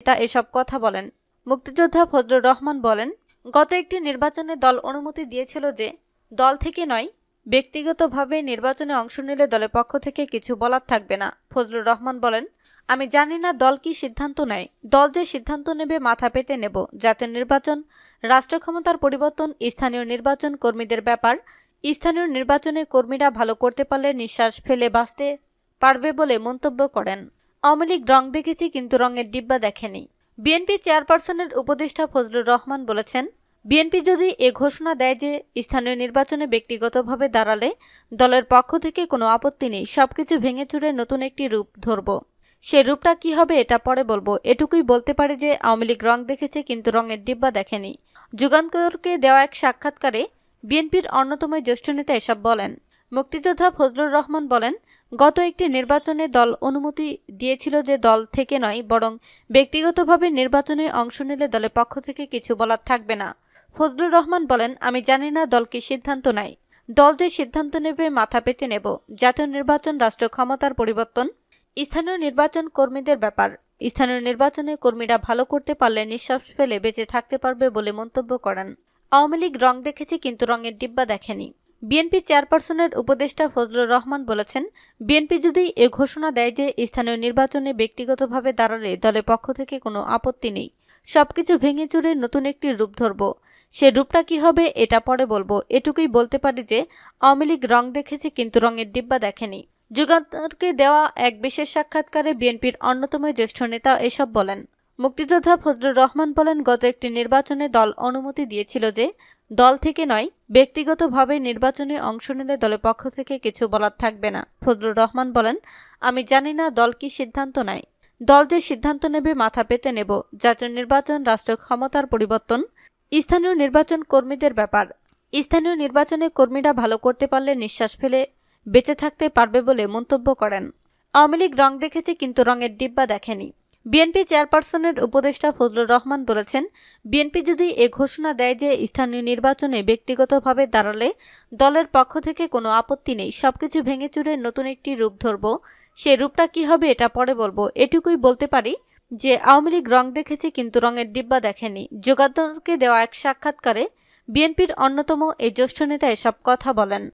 নেতা এসব কথা বলেন মুক্তিযোদ্ধা ফজলুর রহমান বলেন গত একটি নির্বাচনে দল অনুমতি দিয়েছিল যে দল থেকে নয় ব্যক্তিগতভাবে নির্বাচনে অংশ নিলে দলের পক্ষ থেকে কিছু বলার থাকবে না ফজলুর রহমান বলেন আমি জানি না দল কি সিদ্ধান্ত নেয় দল যে সিদ্ধান্ত নেবে মাথা পেতে নেব জাতীয় নির্বাচন রাষ্ট্র ক্ষমতার পরিবর্তন স্থানীয় নির্বাচন কর্মীদের ব্যাপার স্থানীয় নির্বাচনে কর্মীরা ভালো করতে পারলে নিঃশ্বাস ফেলে বাঁচতে পারবে বলে মন্তব্য করেন আওয়ামী লীগ রং দেখেছি কিন্তু রঙের ডিব্বা দেখেনি বিএনপি চেয়ারপারসনের উপদেষ্টা ফজলুর রহমান বলেছেন বিএনপি যদি এ ঘোষণা দেয় যে স্থানীয় নির্বাচনে ব্যক্তিগতভাবে দাঁড়ালে দলের পক্ষ থেকে কোনো আপত্তি নেই সবকিছু ভেঙে চুড়ে নতুন একটি রূপ ধরব সে রূপটা কি হবে এটা পরে বলবো এটুকুই বলতে পারে যে আওয়ামী লীগ রং দেখেছে কিন্তু রঙের ডিব্বা দেখেনি যুগান্তরকে দেওয়া এক সাক্ষাৎকারে বিএনপির অন্যতম জ্যেষ্ঠ নেতা এসব বলেন মুক্তিযোদ্ধা ফজলুর রহমান বলেন গত একটি নির্বাচনে দল অনুমতি দিয়েছিল যে দল থেকে নয় বরং ব্যক্তিগতভাবে নির্বাচনে অংশ নিলে দলের পক্ষ থেকে কিছু বলার থাকবে না ফজলুর রহমান বলেন আমি জানি না দল কি সিদ্ধান্ত নেয় দল যে সিদ্ধান্ত নেবে মাথা পেতে নেব জাতীয় নির্বাচন রাষ্ট্র ক্ষমতার পরিবর্তন স্থানীয় নির্বাচন কর্মীদের ব্যাপার স্থানীয় নির্বাচনে কর্মীরা ভালো করতে পারলে নিঃশ্বাস ফেলে বেঁচে থাকতে পারবে বলে মন্তব্য করেন আওয়ামী লীগ রং দেখেছে কিন্তু রঙের ডিব্বা দেখেনি বিএনপি চেয়ারপারসনের উপদেষ্টা ফজলুর রহমান বলেছেন বিএনপি যদি এ ঘোষণা দেয় যে স্থানীয় নির্বাচনে ব্যক্তিগতভাবে দাঁড়ালে দলের পক্ষ থেকে কোনো আপত্তি নেই সবকিছু ভেঙে চুরে নতুন একটি রূপ ধরব সে রূপটা কি হবে এটা পরে বলবো এটুকুই বলতে পারি যে আওয়ামী লীগ রং দেখেছে কিন্তু রঙের ডিব্বা দেখেনি যুগান্তরকে দেওয়া এক বিশেষ সাক্ষাৎকারে বিএনপির অন্যতম জ্যেষ্ঠ নেতা এসব বলেন মুক্তিযোদ্ধা ফজলুর রহমান বলেন গত একটি নির্বাচনে দল অনুমতি দিয়েছিল যে দল থেকে নয় ব্যক্তিগতভাবে নির্বাচনে অংশ নিলে দলের পক্ষ থেকে কিছু বলার থাকবে না ফজলুর রহমান বলেন আমি জানি না দল কি সিদ্ধান্ত নেয় দল যে সিদ্ধান্ত নেবে মাথা পেতে নেব জাতীয় নির্বাচন রাষ্ট্র ক্ষমতার পরিবর্তন স্থানীয় নির্বাচন কর্মীদের ব্যাপার স্থানীয় নির্বাচনে কর্মীরা ভালো করতে পারলে নিঃশ্বাস ফেলে বেঁচে থাকতে পারবে বলে মন্তব্য করেন আওয়ামী লীগ রং দেখেছে কিন্তু রঙের ডিব্বা দেখেনি বিএনপি চেয়ারপারসনের উপদেষ্টা ফজলুর রহমান বলেছেন বিএনপি যদি এ ঘোষণা দেয় যে স্থানীয় নির্বাচনে ব্যক্তিগতভাবে দাঁড়ালে দলের পক্ষ থেকে কোনো আপত্তি নেই সবকিছু ভেঙে চুরে নতুন একটি রূপ ধরব সে রূপটা কি হবে এটা পরে বলবো এটুকুই বলতে পারি যে আওয়ামী লীগ রং দেখেছে কিন্তু রঙের ডিব্বা দেখেনি যোগান্তরকে দেওয়া এক সাক্ষাৎকারে বিএনপির অন্যতম এই জ্যেষ্ঠ নেতা এসব কথা বলেন